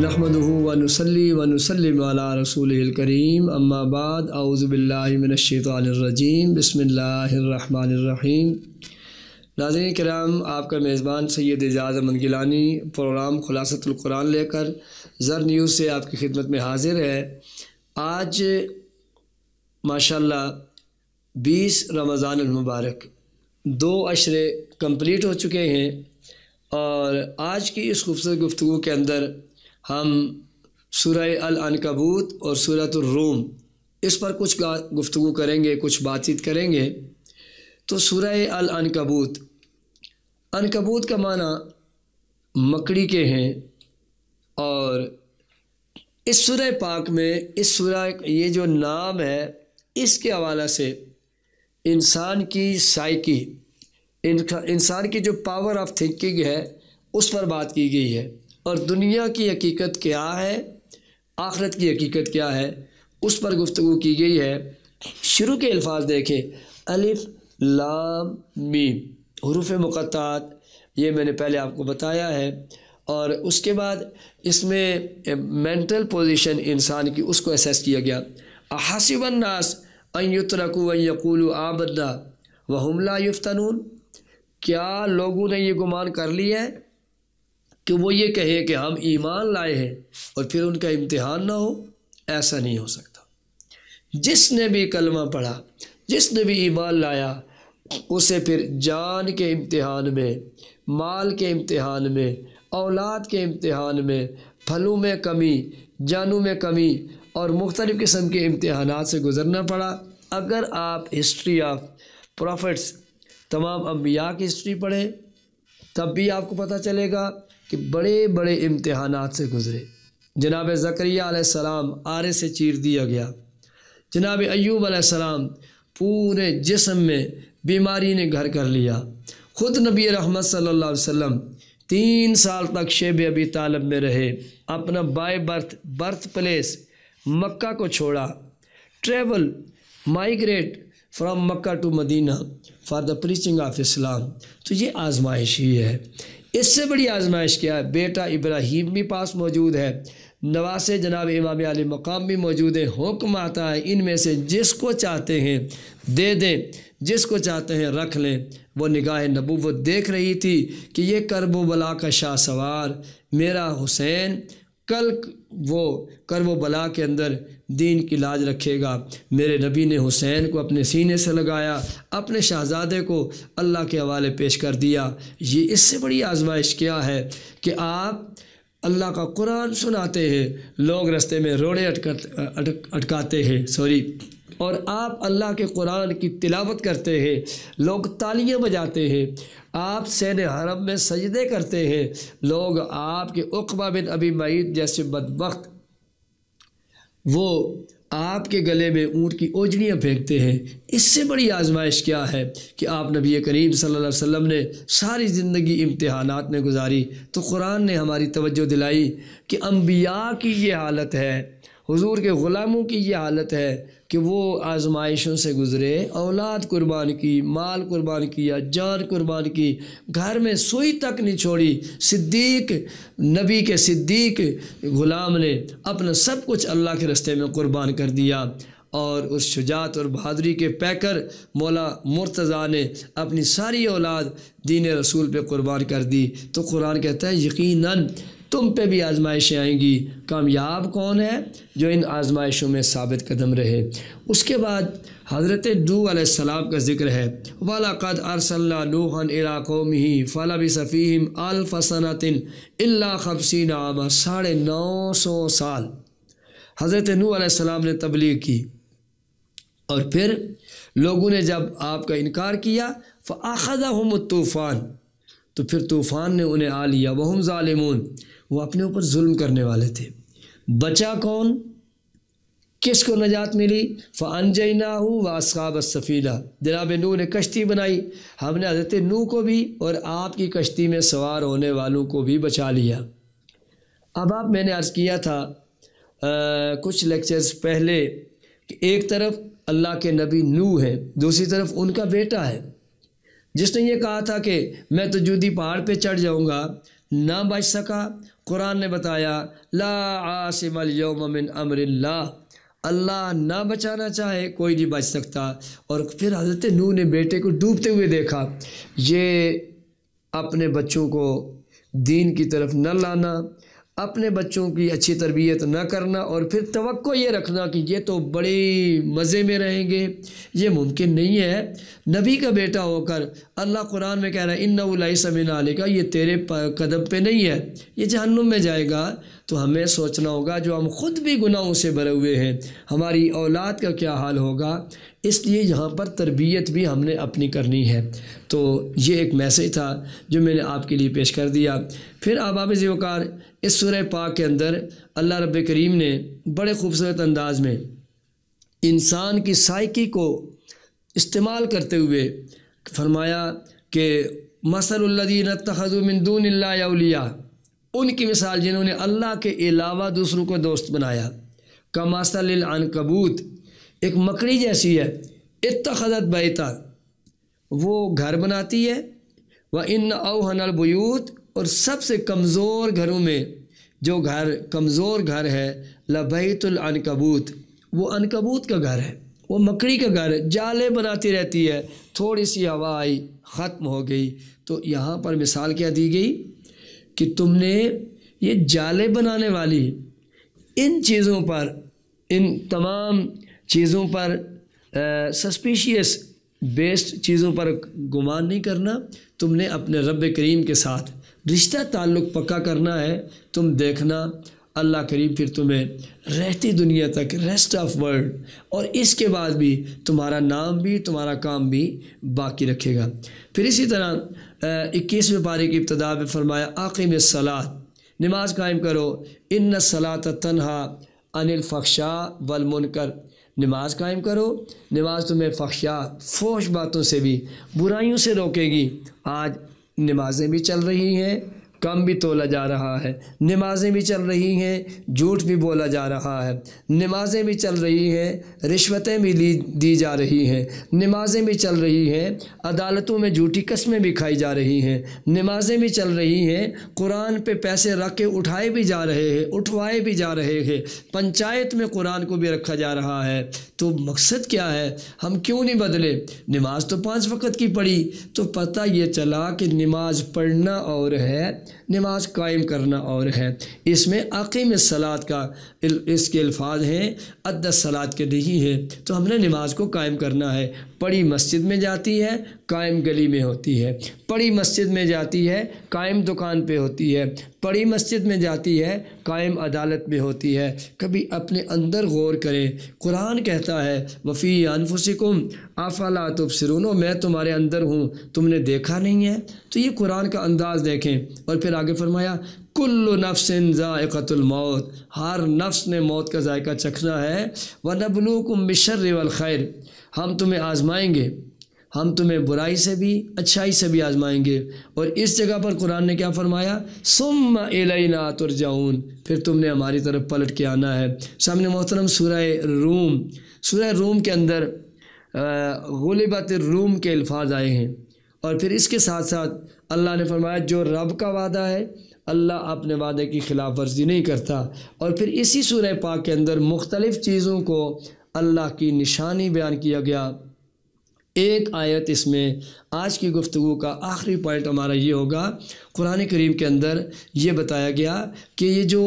नहमदली रसूल करीम अम्माबाद अज़बिल्लिमिनशतरजीम बसमीम नाजन कराम आपका मेज़बान सैद एजाज़मन गिलानी प्रोग्राम ख़ुलासतुल्कुरान लेकर ज़र न्यूज़ से आपकी खिदमत में हाजिर है आज माशा बीस रमज़ान दो अशरे कम्प्लीट हो चुके हैं और आज की इस खूबसूरत गुफ्तु के अंदर हम सूरह अल अनकबूत और सूरत रूम इस पर कुछ गुफ्तु करेंगे कुछ बातचीत करेंगे तो सूरह अल अनकबूत अनकबूत का माना मकड़ी के हैं और इस सूरह पाक में इस सूरह ये जो नाम है इसके हवाला से इंसान की साइकी इंसान की जो पावर ऑफ थिंकिंग है उस पर बात की गई है और दुनिया की हकीकत क्या है आखरत की हकीकत क्या है उस पर गुफ्तु की गई है शुरू के अल्फाज देखें अलिफ लाम मीम हरूफ मुक़ात ये मैंने पहले आपको बताया है और उसके बाद इसमें मेंटल पोजीशन इंसान की उसको असेस किया गया अहासिबन्नास अयुतरकू आबदा व हमला युफ्तनून क्या लोगों ने ये गुमान कर लिया है कि वो ये कहे कि हम ईमान लाए हैं और फिर उनका इम्तहान ना हो ऐसा नहीं हो सकता जिसने भी कलमा पढ़ा जिसने भी ईमान लाया उसे फिर जान के इम्तहान में माल के इम्तहान में औलाद के इम्तहान में फलों में कमी जानों में कमी और मुख्तलिफ़ किस्म के इम्तहान से गुज़रना पड़ा अगर आप हिस्ट्री ऑफ प्रॉफिट्स तमाम अम्बिया की हिस्ट्री पढ़ें तब भी आपको पता चलेगा कि बड़े बड़े इम्तहान से गुज़रे जनाब ज़करिया आरे से चीर दिया गया जनाब ऐब आसमाम पूरे जिसम में बीमारी ने घर कर लिया ख़ुद नबी रहमत सल्लल्लाहु अलैहि वसल्लम तीन साल तक शेब अबी तालब में रहे अपना by birth birth place Mecca को छोड़ा travel migrate from Mecca to Medina for the preaching of Islam तो ये आजमाइश ही है इससे बड़ी आजमाइश क्या है बेटा इब्राहिम भी पास मौजूद है नवासे जनाब इमाम आल मकाम भी मौजूद है हुक्म आता है इनमें से जिसको चाहते हैं दे दें जिसको चाहते हैं रख लें वो निगाह नबूवत देख रही थी कि ये करब बला का शाह सवार मेरा हुसैन कल वो करबला बला के अंदर दीन की लाज रखेगा मेरे नबी ने हुसैन को अपने सीने से लगाया अपने शहजादे को अल्लाह के हवाले पेश कर दिया ये इससे बड़ी आजमाइश क्या है कि आप अल्लाह का कुरान सुनाते हैं लोग रस्ते में रोड़े अटक अटक, अटकाते हैं सॉरी और आप अल्लाह के कुरान की तिलावत करते हैं लोग तालियां बजाते हैं आप सैन हरम में सजदे करते हैं लोग आपके उकबा बिन अभी मईद जैसे बदबक वो आपके गले में ऊँट की ओजड़ियाँ फेंकते हैं इससे बड़ी आजमाइश क्या है कि आप नबी करीम सल्लल्लाहु अलैहि वसल्लम ने सारी ज़िंदगी इम्तहानात में गुजारी तो कुरान ने हमारी तवज्जो दिलाई कि अम्बिया की ये हालत है हुजूर के ग़ुलामों की ये हालत है कि वो आजमाइशों से गुज़रे औलाद कुर्बान की माल कुर्बान किया जान कुर्बान की घर में सुई तक नहीं छोड़ी सिद्दीक नबी के सिद्दीक ग़ुलाम ने अपना सब कुछ अल्लाह के रस्ते में कुर्बान कर दिया और उस शुजात और बहादुरी के पैकर मौला मुर्तज़ा ने अपनी सारी औलाद दीन रसूल पे कुर्बान कर दी तो कुरान कहता है यकीनन तुम पे भी आजमाइशें आएंगी कामयाब कौन है जो इन आजमाइशों में साबित कदम रहे उसके बाद हज़रत नू आसलाम का ज़िक्र है वालाक़द अरसल्ला नूहन इलाक़ोम ही फ़ला सफ़ीम अलफसनातिन अल्ला नामा साढ़े नौ सौ साल हज़रत नू आसलाम ने तबलीग की और फिर लोगों ने जब आपका इनकार किया फ़ाखदा हम तूफ़ान तो फिर तूफ़ान ने उन्हें आ लिया वहम ालमून वो अपने ऊपर जुल्म करने वाले थे बचा कौन किस को नजात मिली फ़ानजना हूँ वासखाब सफ़ीला जनाब नू ने कश्ती बनाई हमने हजरत नू को भी और आपकी कश्ती में सवार होने वालों को भी बचा लिया अब आप मैंने अर्ज़ किया था आ, कुछ लेक्चर्स पहले कि एक तरफ अल्लाह के नबी नू है दूसरी तरफ उनका बेटा है जिसने ये कहा था कि मैं तो जूदी पहाड़ पर चढ़ जाऊँगा ना बच सका कुरान ने बताया ला आसिम यौमिन अमरिल्ला अल्लाह ना बचाना चाहे कोई नहीं बच सकता और फिर हज़रत नू ने बेटे को डूबते हुए देखा ये अपने बच्चों को दीन की तरफ न लाना अपने बच्चों की अच्छी तरबियत ना करना और फिर तो ये रखना कि ये तो बड़े मज़े में रहेंगे ये मुमकिन नहीं है नबी का बेटा होकर अल्लाह कुरान में कह रहा है इन समिन का ये तेरे कदम पे नहीं है ये जहन्नुम में जाएगा तो हमें सोचना होगा जो हम ख़ुद भी गुनाहों से भरे हुए हैं हमारी औलाद का क्या हाल होगा इसलिए यहाँ पर तरबियत भी हमने अपनी करनी है तो ये एक मैसेज था जो मैंने आपके लिए पेश कर दिया फिर आबाब ज़ीवकार इस सुर पाक के अंदर अल्लाह रब करीम ने बड़े खूबसूरत अंदाज में इंसान की साइकी को इस्तेमाल करते हुए फरमाया कि मसलद्दीन तखजुमिंदून अलिया उनकी मिसाल जिन्होंने अल्लाह के अलावा दूसरों को दोस्त बनाया कमासल कबूत एक मकड़ी जैसी है इतखदत बैता वो घर बनाती है व इन अवहनल बयूत और सबसे कमज़ोर घरों में जो घर कमज़ोर घर है लबैतुलनकबूत वो अनकबूत का घर है वो मकड़ी का घर जाले बनाती रहती है थोड़ी सी हवा आई ख़त्म हो गई तो यहाँ पर मिसाल क्या दी गई कि तुमने ये जाले बनाने वाली इन चीज़ों पर इन तमाम चीज़ों पर सस्पिशियस बेस्ड चीज़ों पर गुमान नहीं करना तुमने अपने रब करीम के साथ रिश्ता ताल्लुक़ पक्का करना है तुम देखना अल्लाह करीम फिर तुम्हें रहती दुनिया तक रेस्ट ऑफ वर्ल्ड और इसके बाद भी तुम्हारा नाम भी तुम्हारा काम भी बाकी रखेगा फिर इसी तरह इक्कीसवें पारे की इब्तदा में फरमाया आख़िम सलात नमाज कायम करो इन सलात तनहा अनिल फ़ख्शा वलमुनकर नमाज कायम करो नमाज तुम्हें फख्शा फोश बातों से भी बुराइयों से रोकेगी आज नमाजें भी चल रही हैं कम भी तोला जा रहा है नमाज़ें भी चल रही हैं झूठ भी बोला जा रहा है नमाज़ें भी चल रही हैं रिश्वतें भी ली दी जा रही हैं नमाज़ें भी चल रही हैं अदालतों में झूठी कस्में भी खाई जा रही हैं नमाज़ें भी चल रही हैं कुरान पे पैसे रख के उठाए भी जा रहे हैं उठवाए भी जा रहे हैं पंचायत में कुरान को भी रखा जा रहा है तो मकसद क्या है हम क्यों नहीं बदले नमाज तो पाँच वक़्त की पढ़ी तो पता ये चला कि नमाज पढ़ना और है नमाज कायम करना और है इसमें अकीम सलात का इसके अल्फाज हैं अद्दस सलात के नहीं है तो हमने नमाज को कायम करना है बड़ी मस्जिद में जाती है कायम गली में होती है बड़ी मस्जिद में जाती है कायम दुकान पे होती है बड़ी मस्जिद में जाती है कायम अदालत में होती है कभी अपने अंदर गौर करें कुरान कहता है वफ़ी अनफुसिकुम आफाला सरूनो मैं तुम्हारे अंदर हूँ तुमने देखा नहीं है तो ये कुरान का अंदाज़ देखें और फिर आगे फरमाया कुल्लु नफ्सिन मौत हर नफ्स ने मौत का जायका चखना है व नबलूकुम बिशर वल खैर हम तुम्हें आजमाएंगे हम तुम्हें बुराई से भी अच्छाई से भी आजमाएंगे और इस जगह पर कुरान ने क्या फरमाया सुम एलना तुरजाउन फिर तुमने हमारी तरफ पलट के आना है सामने मोहतरम सूरह रूम सूरह रूम के अंदर गलिबात रूम के अल्फाज आए हैं और फिर इसके साथ साथ अल्लाह ने फरमाया जो रब का वादा है अल्लाह अपने वादे की ख़िलाफ़ वर्जी नहीं करता और फिर इसी सूरह पाक के अंदर मुख्तलिफ़ चीज़ों को अल्लाह की निशानी बयान किया गया एक आयत इसमें आज की गुफ्तु का आखिरी पॉइंट हमारा ये होगा कुरान करीम के अंदर ये बताया गया कि ये जो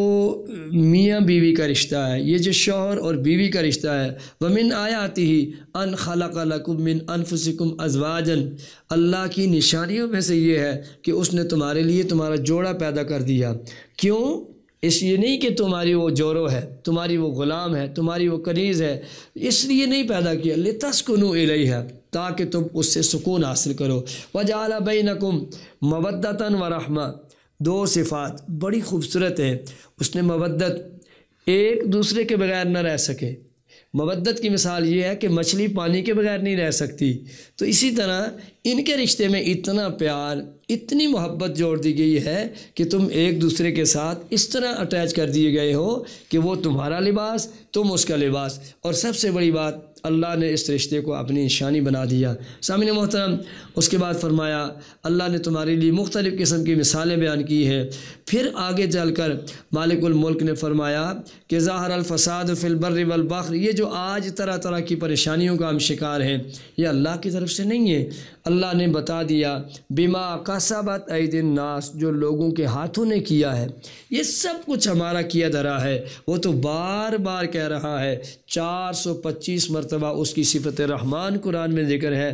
मियाँ बीवी का रिश्ता है ये जो शोहर और बीवी का रिश्ता है वमिन आया आती ही अन खलकुम मिन अनफुसिकुम अजवाजन अल्लाह की निशानियों में से ये है कि उसने तुम्हारे लिए तुम्हारा जोड़ा पैदा कर दिया क्यों इसलिए नहीं कि तुम्हारी वो जोरो है तुम्हारी वो ग़ुलाम है तुम्हारी वो कनीज़ है इसलिए नहीं पैदा किया लतस्कुनु इलई है ताकि तुम उससे सुकून हासिल करो वजाला बई नकुम मबदतान व रहमा दो सिफ़ात बड़ी खूबसूरत हैं उसने मवदत एक दूसरे के बगैर न रह सके मवदत की मिसाल ये है कि मछली पानी के बगैर नहीं रह सकती तो इसी तरह इनके रिश्ते में इतना प्यार इतनी मोहब्बत जोड़ दी गई है कि तुम एक दूसरे के साथ इस तरह अटैच कर दिए गए हो कि वो तुम्हारा लिबास तुम उसका लिबास और सबसे बड़ी बात अल्लाह ने इस रिश्ते को अपनी निशानी बना दिया सामिन मोहतरम उसके बाद फरमाया अल्लाह ने तुम्हारे लिए मुख्तलिफ़ किस्म की मिसालें बयान की हैं फिर आगे चल कर मालिकमल्क ने फरमाया कि ज़ाहर अलफसाद फ़िलबर ये जो आज तरह तरह की परेशानियों का हम शिकार हैं ये अल्लाह की तरफ से नहीं है अल्लाह ने बता दिया बीमा कासाबत दिन नास जो लोगों के हाथों ने किया है ये सब कुछ हमारा किया धरा है वो तो बार बार कह रहा है चार सौ पच्चीस मरत मरतबा उसकी सिफत रहमान कुरान में जिक्र है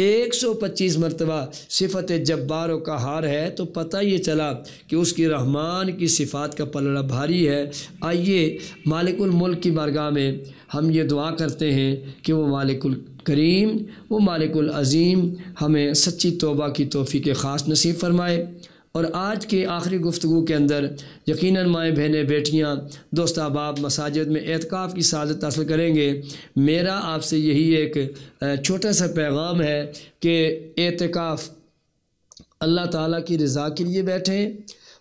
एक सौ पच्चीस मरतबा सिफत जब्बार व कहार है तो पता ये चला कि उसकी रहमान की सिफात का पलड़ा भारी है आइए मालिकुल मुल्क की बारगाह में हम ये दुआ करते हैं कि वो मालिकुल करीम वो मालिकुल अज़ीम हमें सच्ची तोबा की तोहफी के ख़ास नसीब फरमाए और आज के आखिरी गुफ्तु के अंदर यकीन माएँ बहनें बेटियाँ दोस्त अहबाब मसाजिद में एहतिकाफ़ की सादत हासिल करेंगे मेरा आपसे यही एक छोटा सा पैगाम है कि एहतिकाफ़ अल्लाह ताली की रज़ा के लिए बैठें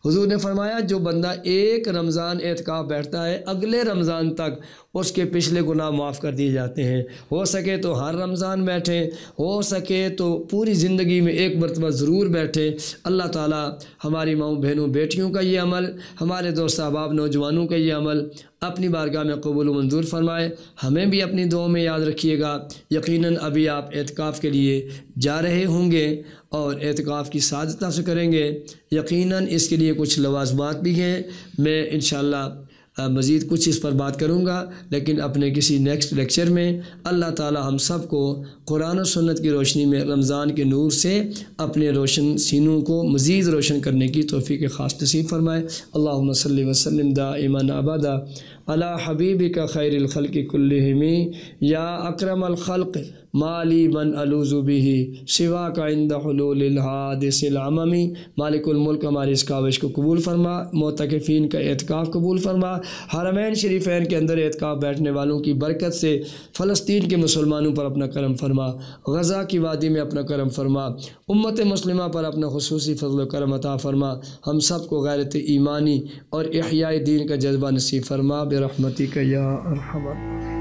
हजूर ने फरमाया जो बंदा एक रमज़ान एहतिकाफ़ बैठता है अगले रमज़ान तक उसके पिछले गुनाह माफ़ कर दिए जाते हैं हो सके तो हर रमज़ान बैठें हो सके तो पूरी ज़िंदगी में एक मरतबा ज़रूर बैठें अल्लाह ताला हमारी माओ बहनों बेटियों का ये अमल हमारे दोस्त अहबाब नौजवानों का ये अमल अपनी बारगाह में कबूल मंजूर फरमाए हमें भी अपनी दुआ में याद रखिएगा यकीनन अभी आप एतकाफ़ के लिए जा रहे होंगे और एतकाफ़ की साधता से करेंगे यकीनन इसके लिए कुछ लवाजमात भी हैं मैं इन मज़ीद कुछ इस पर बात करूँगा लेकिन अपने किसी नेक्स्ट लेक्चर में अल्लाह ताला हम सब को कुरान और सुन्नत की रोशनी में रमज़ान के नूर से अपने रोशन सीनों को मज़ीद रोशन करने की तोफ़ी के ख़ास नसीब फरमाए अल्लाह सल वसलम दा ईमान आबादा अला हबीब का खैरखल कुल्लमी या अक्रम अलखल्क़ माली मन अलूजुबी शिवा का इंदादिसमी मालिकमल्क हमारी इस काविश को कबूल फरमा मोतकफ़ीन का एहतिकाफ कबूल फरमा हरमैन शरीफ़ैन के अंदर एहतिकाफ बैठने वालों की बरकत से फ़लस्तीन के मुसलमानों पर अपना करम फरमा गज़ा की वादी में अपना करम फरमा उम्मत मुस्लिमा पर अपना खसूस फ़जल करम अता फरमा हम सब को गैरत ईमानी और अहिया दीन का जज्बा नसीब फरमा बेरहमती का या